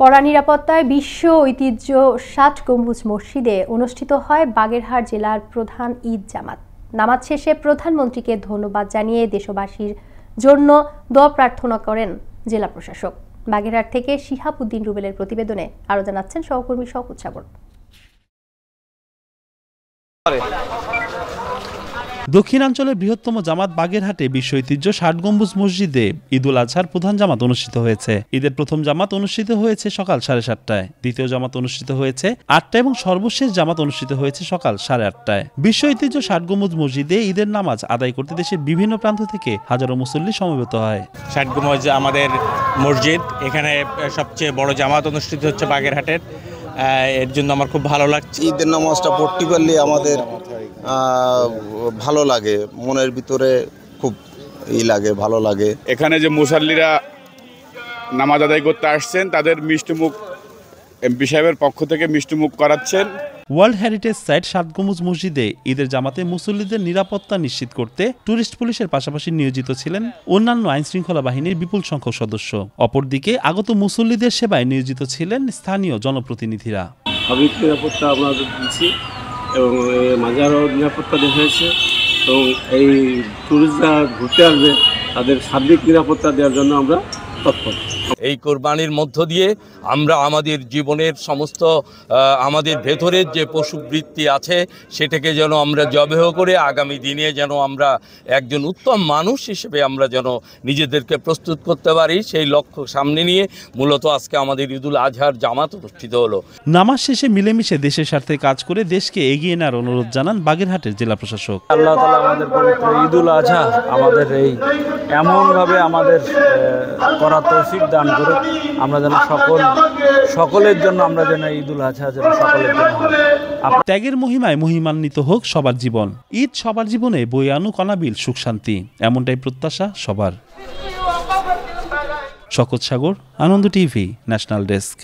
কড়া নিরাপত্তায় বিশ্ব ঐতিহ্য ষাট গম্বুজ মসজিদে অনুষ্ঠিত হয় বাগেরহাট জেলার প্রধান ঈদ জামাত নামাজ শেষে প্রধানমন্ত্রীকে ধন্যবাদ জানিয়ে দেশবাসীর জন্য দোয়া প্রার্থনা করেন জেলা প্রশাসক বাগেরহাট থেকে শিহাবুদ্দিন রুবেলের প্রতিবেদনে আরো জানাচ্ছেন সহকর্মী সহ উৎসাগর দক্ষিণাঞ্চলের বৃহত্তম জামাত বাগেরহাটে বিশ্ব ঐতিহ্য ষাট গম্বুজ মসজিদে ঈদুল আজহার প্রধান জামাত অনুষ্ঠিত হয়েছে ঈদের প্রথম জামাত অনুষ্ঠিত হয়েছে সকাল সাড়ে সাতটায় দ্বিতীয় জামাত অনুষ্ঠিত হয়েছে আটটা এবং সর্বশেষ জামাত অনুষ্ঠিত হয়েছে সকাল সাড়ে আটটায় বিশ্ব ঐতিহ্য ষাট গম্বুজ মসজিদে ঈদের নামাজ আদায় করতে দেশের বিভিন্ন প্রান্ত থেকে হাজারো মুসল্লি সমবেত হয় ষাট গম্বুজ আমাদের মসজিদ এখানে সবচেয়ে বড় জামাত অনুষ্ঠিত হচ্ছে বাগেরহাটের এর জন্য আমার খুব ভালো লাগছে ঈদের নামাজটা পড়তে পারলে আমাদের ভালো লাগে মনের ভিতরে খুব ই লাগে ভালো লাগে এখানে যে মুসাল্লিরা নামাজ আদায় করতে আসছেন তাদের মিষ্টিমুখ এমপি সাহেবের পক্ষ থেকে মিষ্টিমুখ করাচ্ছেন ওয়ার্ল্ড হেরিটেজ সাইট সাতগুমুজ মসজিদে ঈদের জামাতে মুসল্লিদের নিরাপত্তা নিশ্চিত করতে টুরিস্ট পুলিশের পাশাপাশি নিয়োজিত ছিলেন অন্যান্য আইনশৃঙ্খলা বাহিনীর বিপুল সংখ্যক সদস্য অপরদিকে আগত মুসল্লিদের সেবায় নিয়োজিত ছিলেন স্থানীয় জনপ্রতিনিধিরা নিরাপত্তা দিচ্ছি এবং মাজারও নিরাপত্তা দেওয়া হয়েছে এবং এই ট্যুরিস্টরা ঘুরতে আসবে তাদের সার্বিক নিরাপত্তা দেওয়ার জন্য আমরা তৎপর এই কোরবানির মধ্য দিয়ে আমরা আমাদের জীবনের সমস্ত আমাদের ভেতরের যে পশুবৃত্তি আছে সেটাকে যেন আমরা জবেহ করে আগামী দিনে যেন আমরা একজন উত্তম মানুষ হিসেবে আমরা যেন নিজেদেরকে প্রস্তুত করতে পারি সেই লক্ষ্য সামনে নিয়ে মূলত আজকে আমাদের ঈদুল আজহার জামাত অনুষ্ঠিত হলো নামাজ শেষে মিলেমিশে দেশের স্বার্থে কাজ করে দেশকে এগিয়ে নেওয়ার অনুরোধ জানান বাগেরহাটের জেলা প্রশাসক আল্লাহ তালা আমাদের পবিত্র ঈদুল আজহা আমাদের এই এমনভাবে আমাদের করা তৌফিক দান করে আমরা যেন সকল সকলের জন্য আমরা যেন ঈদুল আজহা যেন সকলের জন্য ত্যাগের মহিমায় মহিমান্বিত হোক সবার জীবন ঈদ সবার জীবনে বই আনুক অনাবিল সুখ শান্তি এমনটাই প্রত্যাশা সবার শকত Sagar Ananda TV national desk